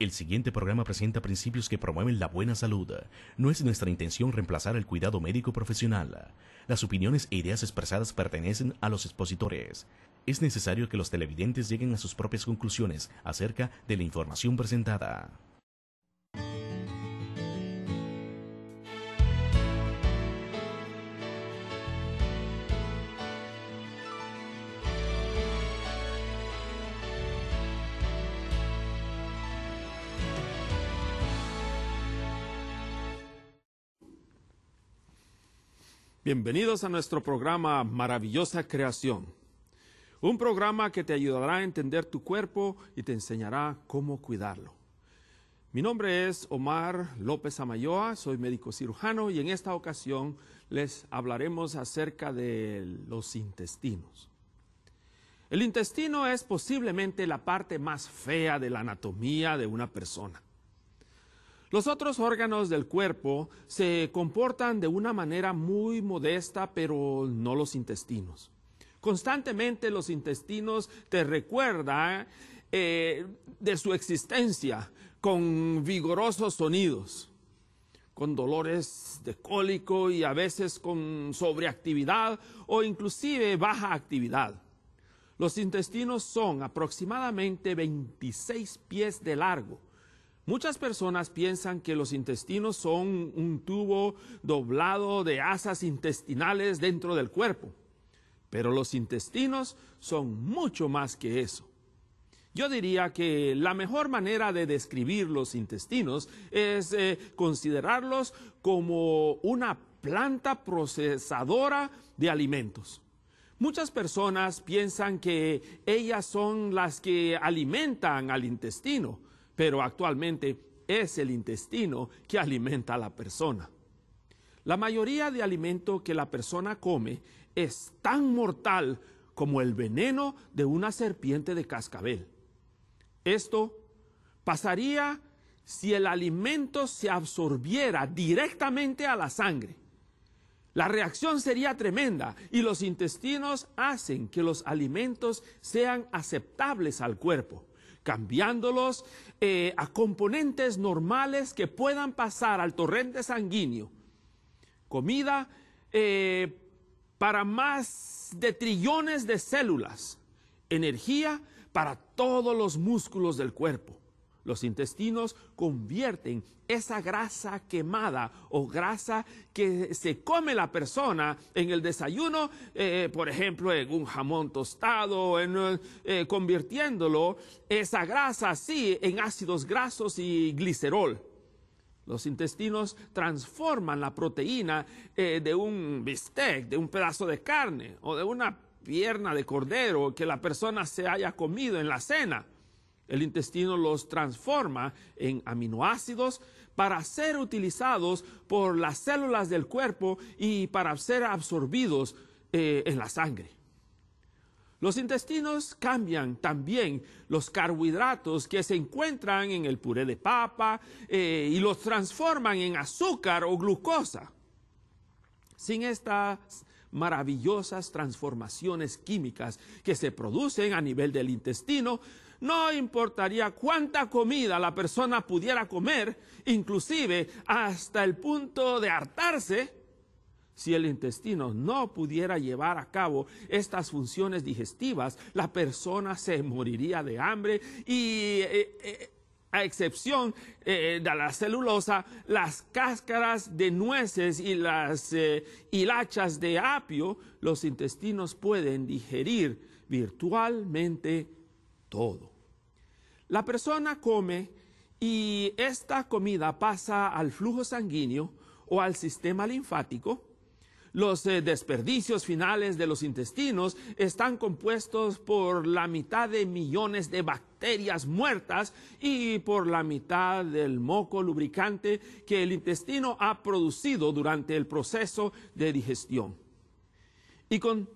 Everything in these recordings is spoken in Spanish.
El siguiente programa presenta principios que promueven la buena salud. No es nuestra intención reemplazar el cuidado médico profesional. Las opiniones e ideas expresadas pertenecen a los expositores. Es necesario que los televidentes lleguen a sus propias conclusiones acerca de la información presentada. Bienvenidos a nuestro programa Maravillosa Creación, un programa que te ayudará a entender tu cuerpo y te enseñará cómo cuidarlo. Mi nombre es Omar López Amayoa, soy médico cirujano y en esta ocasión les hablaremos acerca de los intestinos. El intestino es posiblemente la parte más fea de la anatomía de una persona. Los otros órganos del cuerpo se comportan de una manera muy modesta, pero no los intestinos. Constantemente los intestinos te recuerdan eh, de su existencia con vigorosos sonidos, con dolores de cólico y a veces con sobreactividad o inclusive baja actividad. Los intestinos son aproximadamente 26 pies de largo Muchas personas piensan que los intestinos son un tubo doblado de asas intestinales dentro del cuerpo, pero los intestinos son mucho más que eso. Yo diría que la mejor manera de describir los intestinos es eh, considerarlos como una planta procesadora de alimentos. Muchas personas piensan que ellas son las que alimentan al intestino, pero actualmente es el intestino que alimenta a la persona. La mayoría de alimento que la persona come es tan mortal como el veneno de una serpiente de cascabel. Esto pasaría si el alimento se absorbiera directamente a la sangre. La reacción sería tremenda y los intestinos hacen que los alimentos sean aceptables al cuerpo cambiándolos eh, a componentes normales que puedan pasar al torrente sanguíneo. Comida eh, para más de trillones de células, energía para todos los músculos del cuerpo. Los intestinos convierten esa grasa quemada o grasa que se come la persona en el desayuno, eh, por ejemplo, en un jamón tostado, en, eh, convirtiéndolo, esa grasa así, en ácidos grasos y glicerol. Los intestinos transforman la proteína eh, de un bistec, de un pedazo de carne o de una pierna de cordero que la persona se haya comido en la cena el intestino los transforma en aminoácidos para ser utilizados por las células del cuerpo y para ser absorbidos eh, en la sangre. Los intestinos cambian también los carbohidratos que se encuentran en el puré de papa eh, y los transforman en azúcar o glucosa. Sin estas maravillosas transformaciones químicas que se producen a nivel del intestino, no importaría cuánta comida la persona pudiera comer, inclusive hasta el punto de hartarse, si el intestino no pudiera llevar a cabo estas funciones digestivas, la persona se moriría de hambre y eh, eh, a excepción eh, de la celulosa, las cáscaras de nueces y las hilachas de apio, los intestinos pueden digerir virtualmente todo. La persona come y esta comida pasa al flujo sanguíneo o al sistema linfático. Los eh, desperdicios finales de los intestinos están compuestos por la mitad de millones de bacterias muertas y por la mitad del moco lubricante que el intestino ha producido durante el proceso de digestión. Y con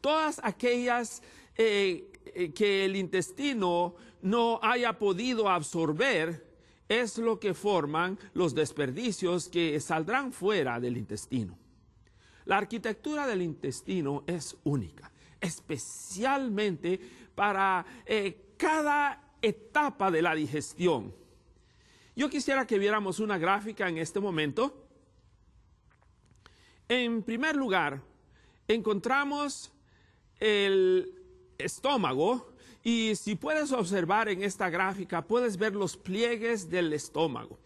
todas aquellas eh, eh, que el intestino no haya podido absorber es lo que forman los desperdicios que saldrán fuera del intestino. La arquitectura del intestino es única, especialmente para eh, cada etapa de la digestión. Yo quisiera que viéramos una gráfica en este momento. En primer lugar, encontramos el estómago y si puedes observar en esta gráfica puedes ver los pliegues del estómago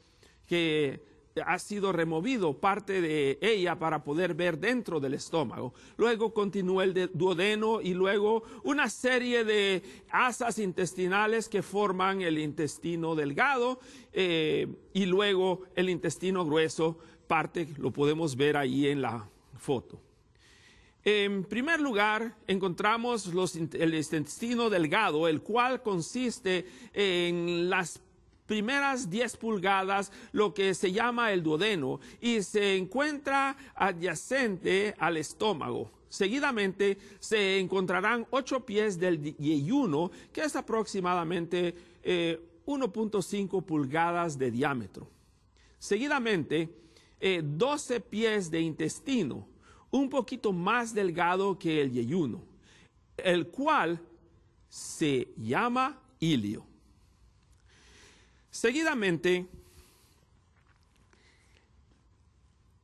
que ha sido removido parte de ella para poder ver dentro del estómago. Luego continúa el duodeno y luego una serie de asas intestinales que forman el intestino delgado eh, y luego el intestino grueso, parte lo podemos ver ahí en la foto. En primer lugar, encontramos el intestino delgado, el cual consiste en las primeras 10 pulgadas, lo que se llama el duodeno, y se encuentra adyacente al estómago. Seguidamente se encontrarán ocho pies del yeyuno, que es aproximadamente 1.5 eh, pulgadas de diámetro. Seguidamente, 12 eh, pies de intestino, un poquito más delgado que el yeyuno, el cual se llama ilio Seguidamente,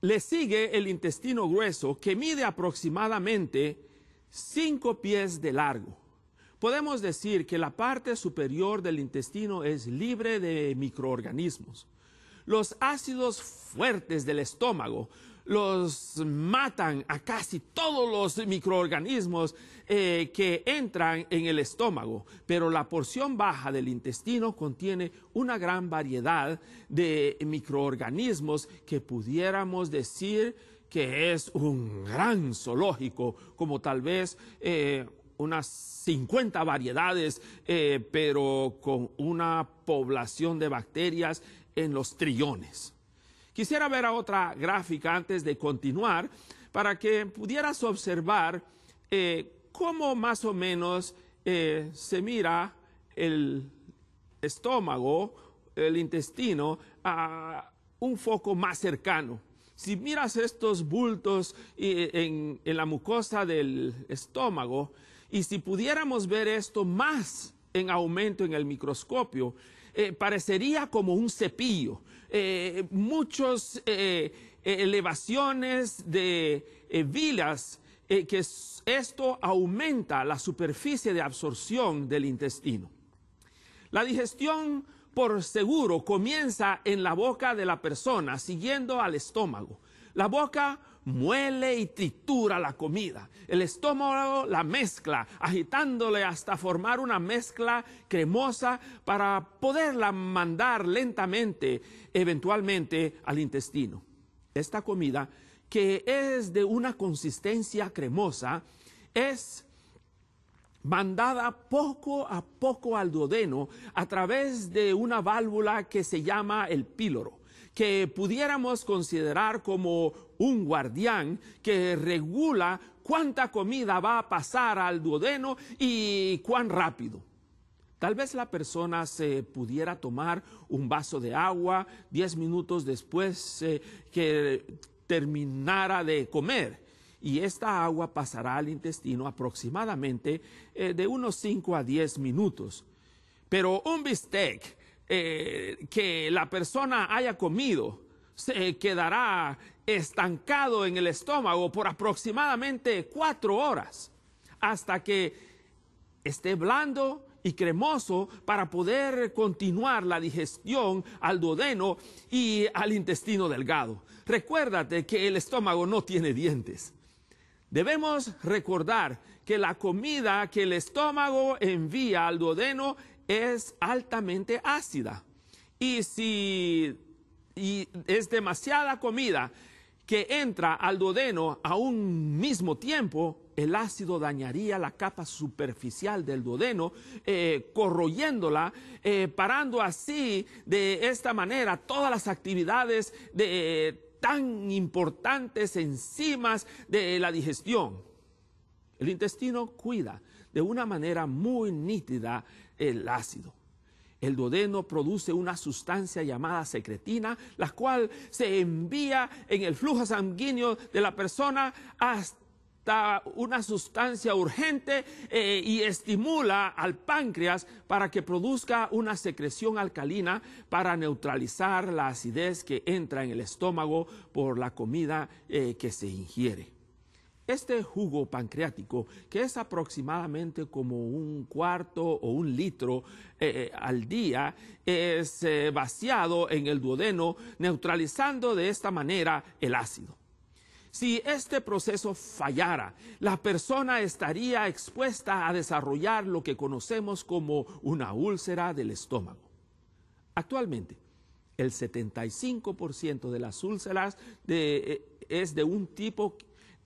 le sigue el intestino grueso que mide aproximadamente 5 pies de largo. Podemos decir que la parte superior del intestino es libre de microorganismos. Los ácidos fuertes del estómago los matan a casi todos los microorganismos eh, que entran en el estómago, pero la porción baja del intestino contiene una gran variedad de microorganismos que pudiéramos decir que es un gran zoológico, como tal vez... Eh, unas 50 variedades, eh, pero con una población de bacterias en los trillones. Quisiera ver otra gráfica antes de continuar para que pudieras observar eh, cómo más o menos eh, se mira el estómago, el intestino, a un foco más cercano. Si miras estos bultos eh, en, la mucosa del estómago, y si pudiéramos ver esto más en aumento en el microscopio, eh, parecería como un cepillo. Eh, muchas eh, elevaciones de vilas que esto aumenta la superficie de absorción del intestino. La digestión por seguro comienza en la boca de la persona, siguiendo al estómago. La boca muele y tritura la comida. El estómago la mezcla, agitándole hasta formar una mezcla cremosa para poderla mandar lentamente, eventualmente, al intestino. Esta comida, que es de una consistencia cremosa, es mandada poco a poco al duodeno a través de una válvula que se llama el píloro que pudiéramos considerar como un guardián que regula cuánta comida va a pasar al duodeno y cuán rápido. Tal vez la persona se pudiera tomar un vaso de agua 10 minutos después eh, que terminara de comer y esta agua pasará al intestino aproximadamente eh, de unos 5 a 10 minutos. Pero un bistec eh, que la persona haya comido se quedará estancado en el estómago por aproximadamente cuatro horas hasta que esté blando y cremoso para poder continuar la digestión al duodeno y al intestino delgado. Recuérdate que el estómago no tiene dientes. Debemos recordar que la comida que el estómago envía al duodeno es altamente ácida. Y si y es demasiada comida que entra al duodeno a un mismo tiempo, el ácido dañaría la capa superficial del duodeno, eh, corroyéndola, eh, parando así de esta manera todas las actividades de, eh, tan importantes enzimas de la digestión. El intestino cuida de una manera muy nítida el ácido. El duodeno produce una sustancia llamada secretina, la cual se envía en el flujo sanguíneo de la persona hasta una sustancia urgente eh, y estimula al páncreas para que produzca una secreción alcalina para neutralizar la acidez que entra en el estómago por la comida eh, que se ingiere. Este jugo pancreático, que es aproximadamente como un cuarto o un litro eh, eh, al día, es eh, vaciado en el duodeno, neutralizando de esta manera el ácido. Si este proceso fallara, la persona estaría expuesta a desarrollar lo que conocemos como una úlcera del estómago. Actualmente, el 75% de las úlceras es de un tipo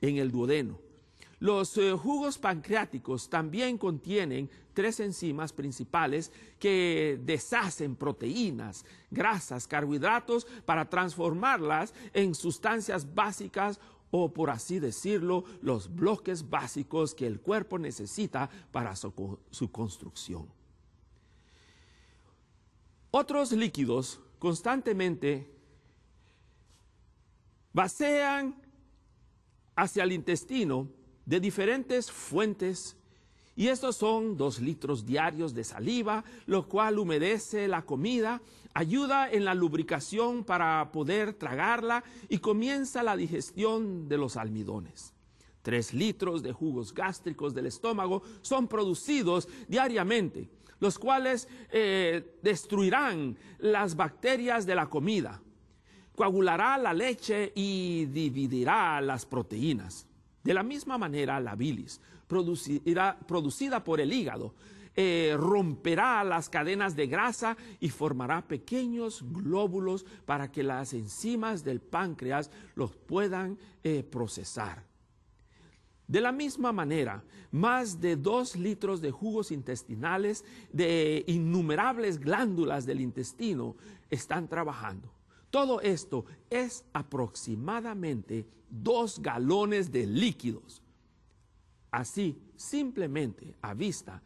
en el duodeno. Los eh, jugos pancreáticos también contienen tres enzimas principales que deshacen proteínas, grasas, carbohidratos para transformarlas en sustancias básicas o por así decirlo, los bloques básicos que el cuerpo necesita para su, construcción. Otros líquidos constantemente vacían hacia el intestino de diferentes fuentes y estos son dos litros diarios de saliva, lo cual humedece la comida, ayuda en la lubricación para poder tragarla y comienza la digestión de los almidones. Tres litros de jugos gástricos del estómago son producidos diariamente, los cuales eh, destruirán las bacterias de la comida coagulará la leche y dividirá las proteínas. De la misma manera, la bilis, producida por el hígado, eh, romperá las cadenas de grasa y formará pequeños glóbulos para que las enzimas del páncreas los puedan eh, procesar. De la misma manera, más de dos litros de jugos intestinales de innumerables glándulas del intestino están trabajando todo esto es aproximadamente dos galones de líquidos. Así, simplemente a vista,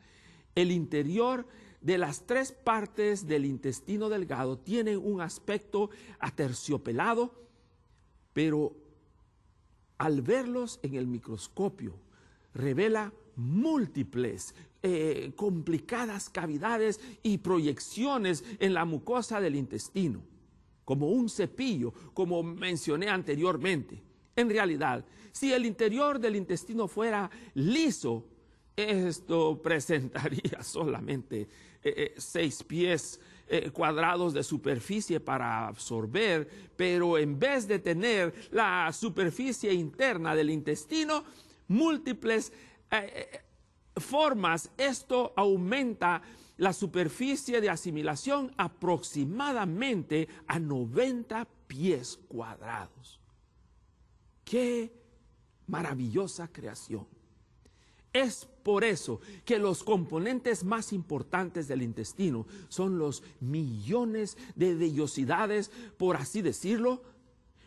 el interior de las tres partes del intestino delgado tiene un aspecto aterciopelado, pero al verlos en el microscopio revela múltiples eh, complicadas cavidades y proyecciones en la mucosa del intestino como un cepillo, como mencioné anteriormente. En realidad, si el interior del intestino fuera liso, esto presentaría solamente eh, eh, seis pies eh, cuadrados de superficie para absorber, pero en vez de tener la superficie interna del intestino, múltiples formas, esto aumenta la superficie de asimilación aproximadamente a 90 pies cuadrados. ¡Qué maravillosa creación! Es por eso que los componentes más importantes del intestino son los millones de vellosidades, por así decirlo.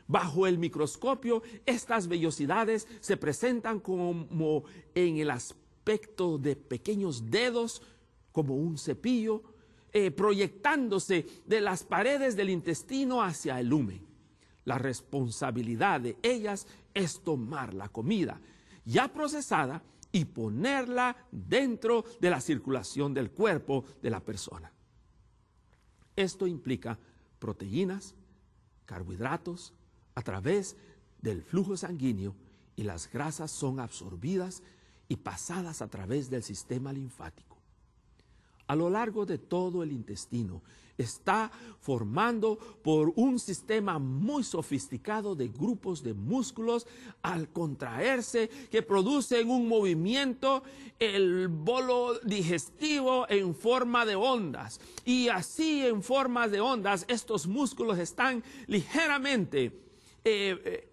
Bajo el microscopio, estas vellosidades se presentan como en el aspecto de pequeños dedos, como un cepillo, eh, proyectándose de las paredes del intestino hacia el lumen. La responsabilidad de ellas es tomar la comida ya procesada y ponerla dentro de la circulación del cuerpo de la persona. Esto implica proteínas, carbohidratos, a través del flujo sanguíneo y las grasas son absorbidas y pasadas a través del sistema linfático a lo largo de todo el intestino. Está formando por un sistema muy sofisticado de grupos de músculos al contraerse que producen un movimiento, el bolo digestivo en forma de ondas. Y así en forma de ondas estos músculos están ligeramente eh, eh,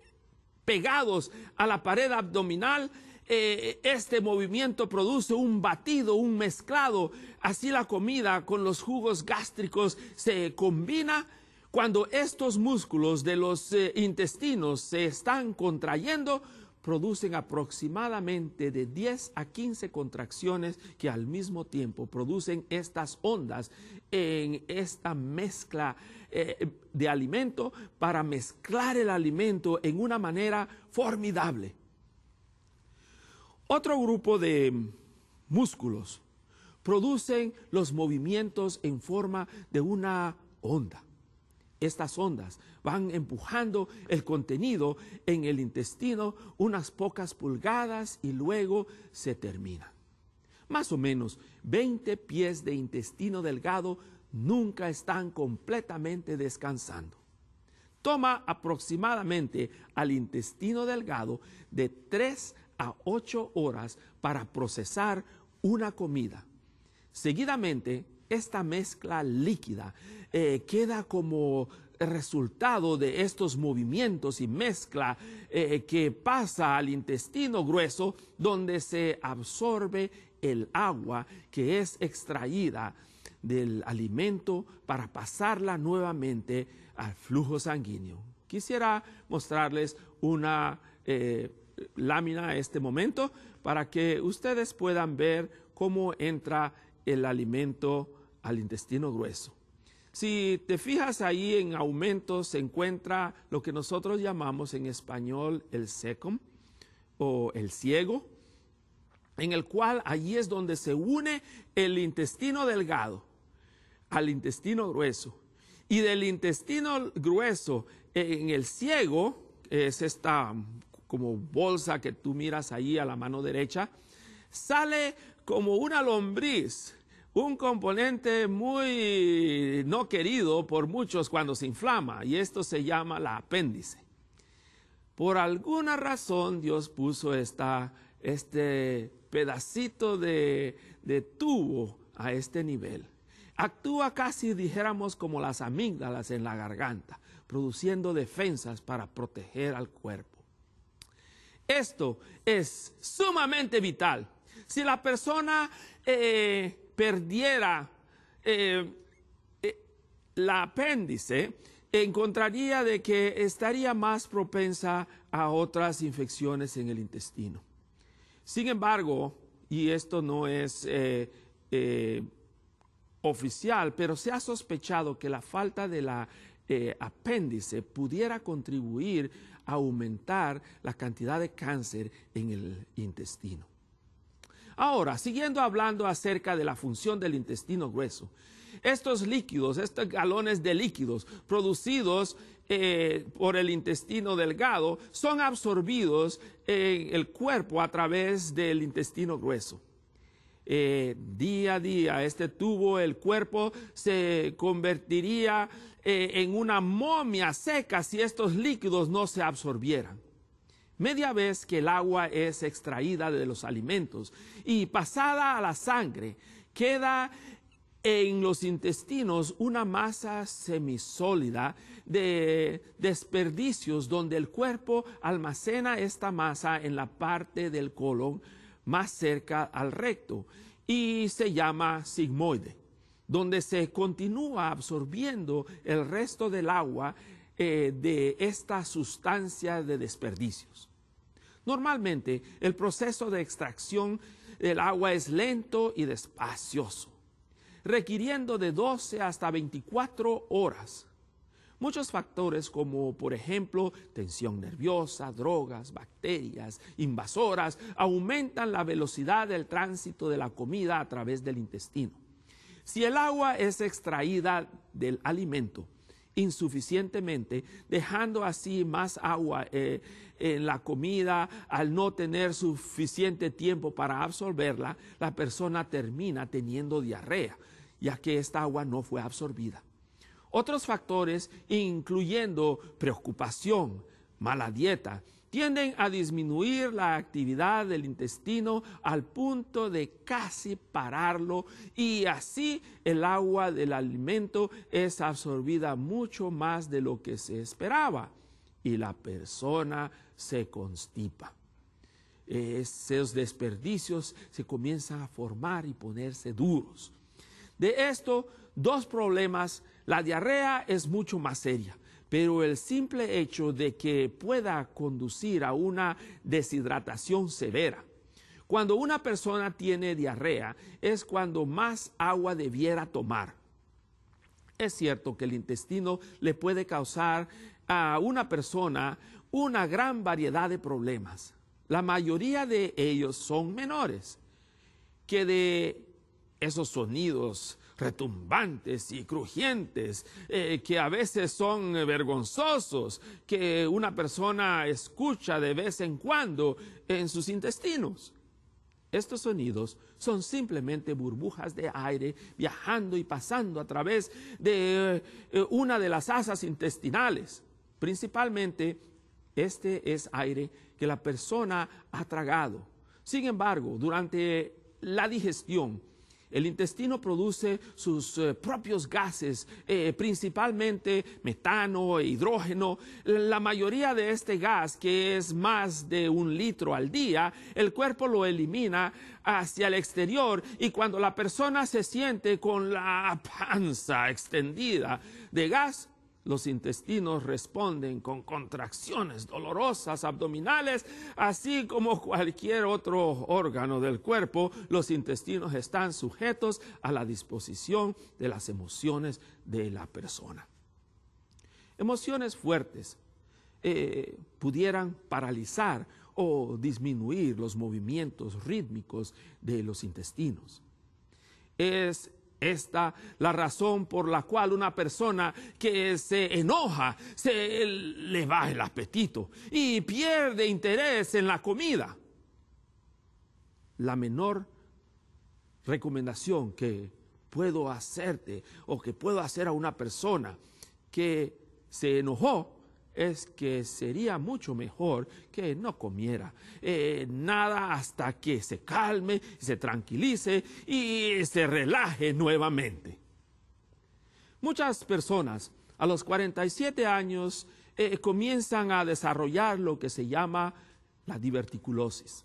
pegados a la pared abdominal eh, este movimiento produce un batido, un mezclado. Así la comida con los jugos gástricos se combina. Cuando estos músculos de los eh, intestinos se están contrayendo, producen aproximadamente de 10 a 15 contracciones que al mismo tiempo producen estas ondas en esta mezcla eh, de alimento para mezclar el alimento en una manera formidable. Otro grupo de músculos producen los movimientos en forma de una onda. Estas ondas van empujando el contenido en el intestino unas pocas pulgadas y luego se termina. Más o menos 20 pies de intestino delgado nunca están completamente descansando. Toma aproximadamente al intestino delgado de 3 ocho horas para procesar una comida. Seguidamente, esta mezcla líquida eh, queda como resultado de estos movimientos y mezcla eh, que pasa al intestino grueso donde se absorbe el agua que es extraída del alimento para pasarla nuevamente al flujo sanguíneo. Quisiera mostrarles una eh, lámina a este momento para que ustedes puedan ver cómo entra el alimento al intestino grueso. Si te fijas ahí en aumento se encuentra lo que nosotros llamamos en español el secum o el ciego, en el cual allí es donde se une el intestino delgado al intestino grueso. Y del intestino grueso en el ciego, es esta como bolsa que tú miras ahí a la mano derecha, sale como una lombriz, un componente muy no querido por muchos cuando se inflama, y esto se llama la apéndice. Por alguna razón Dios puso esta, este pedacito de, de tubo a este nivel. Actúa casi, dijéramos, como las amígdalas en la garganta, produciendo defensas para proteger al cuerpo. Esto es sumamente vital. Si la persona eh, perdiera eh, eh, la apéndice, encontraría de que estaría más propensa a otras infecciones en el intestino. Sin embargo, y esto no es oficial, pero se ha sospechado que la falta de la apéndice pudiera contribuir aumentar la cantidad de cáncer en el intestino. Ahora, siguiendo hablando acerca de la función del intestino grueso, estos líquidos, estos galones de líquidos producidos eh, por el intestino delgado son absorbidos en el cuerpo a través del intestino grueso. Eh, día a día, este tubo, el cuerpo se convertiría eh, en una momia seca si estos líquidos no se absorbieran. Media vez que el agua es extraída de los alimentos y pasada a la sangre, queda en los intestinos una masa semisólida de desperdicios donde el cuerpo almacena esta masa en la parte del colon más cerca al recto y se llama sigmoide donde se continúa absorbiendo el resto del agua eh, de esta sustancia de desperdicios. Normalmente el proceso de extracción del agua es lento y despacioso, requiriendo de 12 hasta 24 horas. Muchos factores como por ejemplo tensión nerviosa, drogas, bacterias, invasoras, aumentan la velocidad del tránsito de la comida a través del intestino. Si el agua es extraída del alimento insuficientemente, dejando así más agua eh, en la comida, al no tener suficiente tiempo para absorberla, la persona termina teniendo diarrea, ya que esta agua no fue absorbida. Otros factores, incluyendo preocupación, mala dieta, tienden a disminuir la actividad del intestino al punto de casi pararlo y así el agua del alimento es absorbida mucho más de lo que se esperaba y la persona se constipa. Esos desperdicios se comienzan a formar y ponerse duros. De esto, dos problemas. La diarrea es mucho más seria pero el simple hecho de que pueda conducir a una deshidratación severa. Cuando una persona tiene diarrea es cuando más agua debiera tomar. Es cierto que el intestino le puede causar a una persona una gran variedad de problemas. La mayoría de ellos son menores, que de esos sonidos retumbantes y crujientes, eh, que a veces son eh, vergonzosos, que una persona escucha de vez en cuando en sus intestinos. Estos sonidos son simplemente burbujas de aire viajando y pasando a través de eh, una de las asas intestinales. Principalmente, este es aire que la persona ha tragado. Sin embargo, durante la digestión, el intestino produce sus eh, propios gases, eh, principalmente metano, e hidrógeno. La mayoría de este gas, que es más de un litro al día, el cuerpo lo elimina hacia el exterior y cuando la persona se siente con la panza extendida de gas, los intestinos responden con contracciones dolorosas abdominales, así como cualquier otro órgano del cuerpo. Los intestinos están sujetos a la disposición de las emociones de la persona. Emociones fuertes eh, pudieran paralizar o disminuir los movimientos rítmicos de los intestinos. Es esta la razón por la cual una persona que se enoja, se le baja el apetito y pierde interés en la comida. La menor recomendación que puedo hacerte o que puedo hacer a una persona que se enojó es que sería mucho mejor que no comiera eh, nada hasta que se calme, se tranquilice y se relaje nuevamente. Muchas personas a los 47 años eh, comienzan a desarrollar lo que se llama la diverticulosis.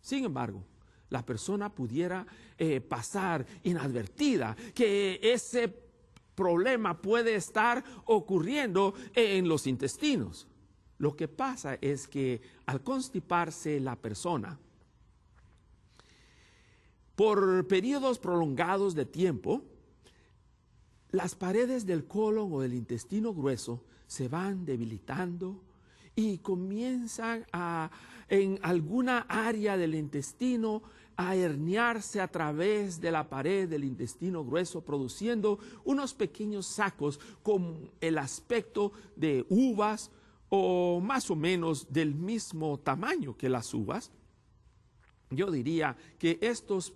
Sin embargo, la persona pudiera eh, pasar inadvertida que ese problema puede estar ocurriendo e-, en los intestinos. Lo que pasa es que al constiparse la persona, por periodos prolongados de tiempo, las paredes del colon o del intestino grueso se van debilitando y comienzan a, en alguna área del intestino a herniarse a través de la pared del intestino grueso, produciendo unos pequeños sacos con el aspecto de uvas o más o menos del mismo tamaño que las uvas. Yo diría que estos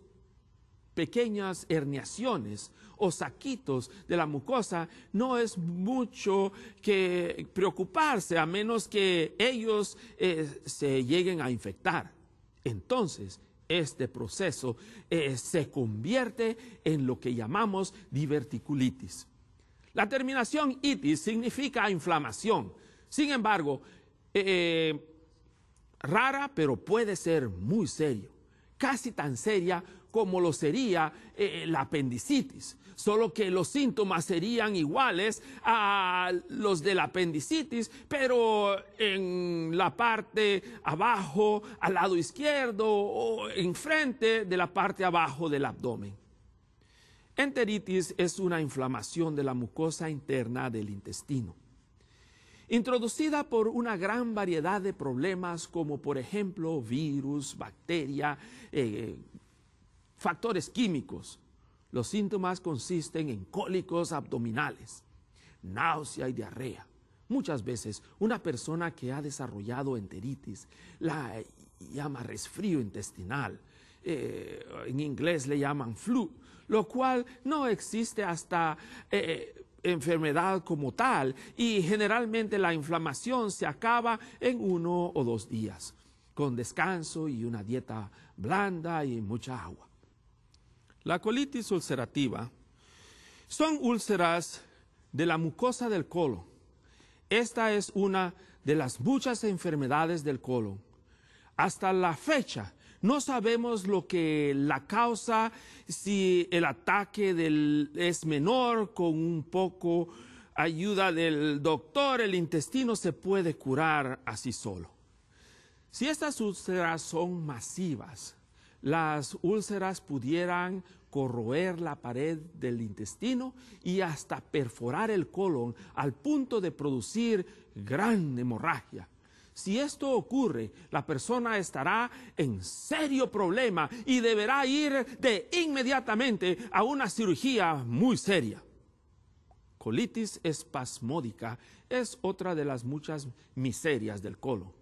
pequeñas herniaciones o saquitos de la mucosa, no es mucho que preocuparse a menos que ellos eh, se lleguen a infectar. Entonces, este proceso eh, se convierte en lo que llamamos diverticulitis. La terminación itis significa inflamación. Sin embargo, eh, eh, rara, pero puede ser muy serio. Casi tan seria como lo sería eh, eh, la apendicitis. Solo que los síntomas serían iguales a los de la apendicitis, pero en la parte abajo, al lado izquierdo o enfrente de la parte abajo del abdomen. Enteritis es una inflamación de la mucosa interna del intestino, introducida por una gran variedad de problemas como por ejemplo virus, bacteria, eh, factores químicos. Los síntomas consisten en cólicos abdominales, náusea y diarrea. Muchas veces una persona que ha desarrollado enteritis la llama resfrío intestinal. Eh, en inglés le llaman flu, lo cual no existe hasta eh, eh, enfermedad como tal y generalmente la inflamación se acaba en uno o dos días, con descanso y una dieta blanda y mucha agua. La colitis ulcerativa son úlceras de la mucosa del colon. Esta es una de las muchas enfermedades del colon. Hasta la fecha no sabemos lo que la causa, si el ataque es menor con un poco ayuda del doctor, el intestino se puede curar así solo. Si estas úlceras son masivas, las úlceras pudieran corroer la pared del intestino y hasta perforar el colon al punto de producir gran hemorragia. Si esto ocurre, la persona estará en serio problema y deberá ir de inmediatamente a una cirugía muy seria. Colitis espasmódica es otra de las muchas miserias del colon.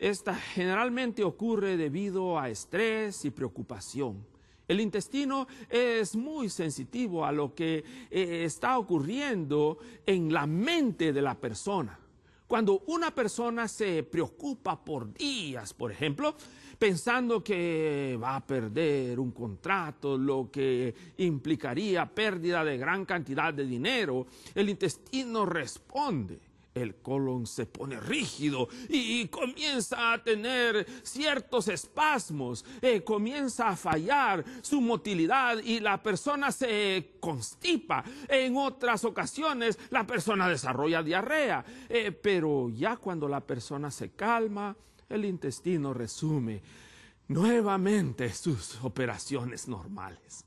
Esta generalmente ocurre debido a estrés y preocupación. El intestino es muy sensitivo a lo que eh, está ocurriendo en la mente de la persona. Cuando una persona se preocupa por días, por ejemplo, pensando que va a perder un contrato, lo que implicaría pérdida de gran cantidad de dinero, el intestino responde el colon se pone rígido y, comienza a tener ciertos espasmos, eh, comienza a fallar su motilidad y la persona se constipa. En otras ocasiones la persona desarrolla diarrea, eh, pero ya cuando la persona se calma, el intestino resume nuevamente sus operaciones normales.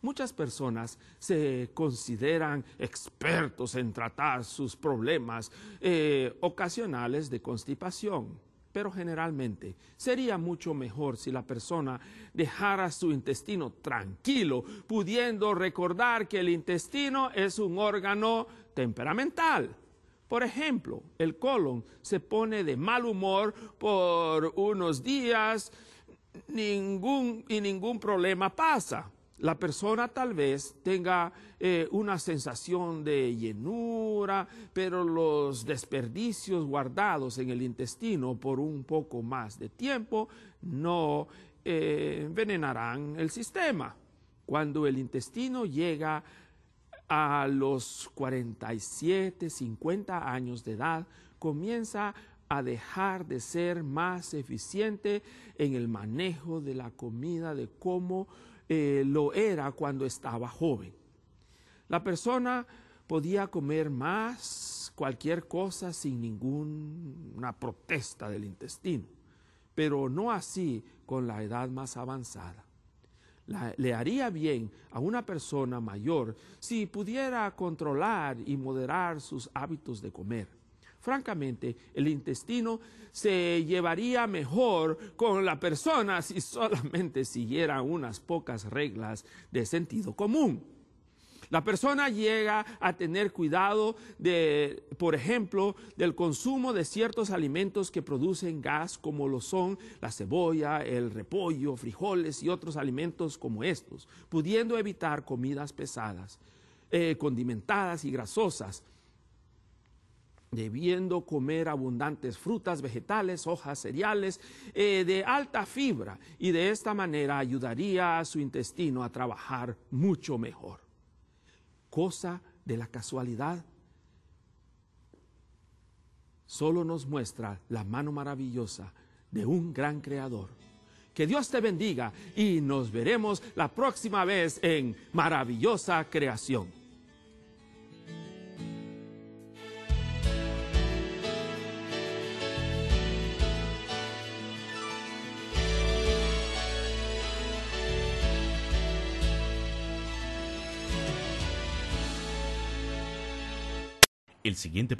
Muchas personas se consideran expertos en tratar sus problemas eh, ocasionales de constipación, pero generalmente sería mucho mejor si la persona dejara su intestino tranquilo, pudiendo recordar que el intestino es un órgano temperamental. Por ejemplo, el colon se pone de mal humor por unos días ningún, y ningún problema pasa la persona tal vez tenga eh, una sensación de llenura, pero los desperdicios guardados en el intestino por un poco más de tiempo no eh, envenenarán el sistema. Cuando el intestino llega a los 47, 50 años de edad, comienza a dejar de ser más eficiente en el manejo de la comida, de cómo eh, lo era cuando estaba joven. La persona podía comer más, cualquier cosa, sin ninguna protesta del intestino, pero no así con la edad más avanzada. le haría bien a una persona mayor si pudiera controlar y moderar sus hábitos de comer francamente, el intestino se llevaría mejor con la persona si solamente siguiera unas pocas reglas de sentido común. La persona llega a tener cuidado de, por ejemplo, del consumo de ciertos alimentos que producen gas, como lo son la cebolla, el repollo, frijoles y otros alimentos como estos, pudiendo evitar comidas pesadas, eh, condimentadas y grasosas, debiendo comer abundantes frutas, vegetales, hojas, cereales eh, de alta fibra y de esta manera ayudaría a su intestino a trabajar mucho mejor. Cosa de la casualidad solo nos muestra la mano maravillosa de un gran creador. Que Dios te bendiga y nos veremos la próxima vez en Maravillosa Creación. siguiente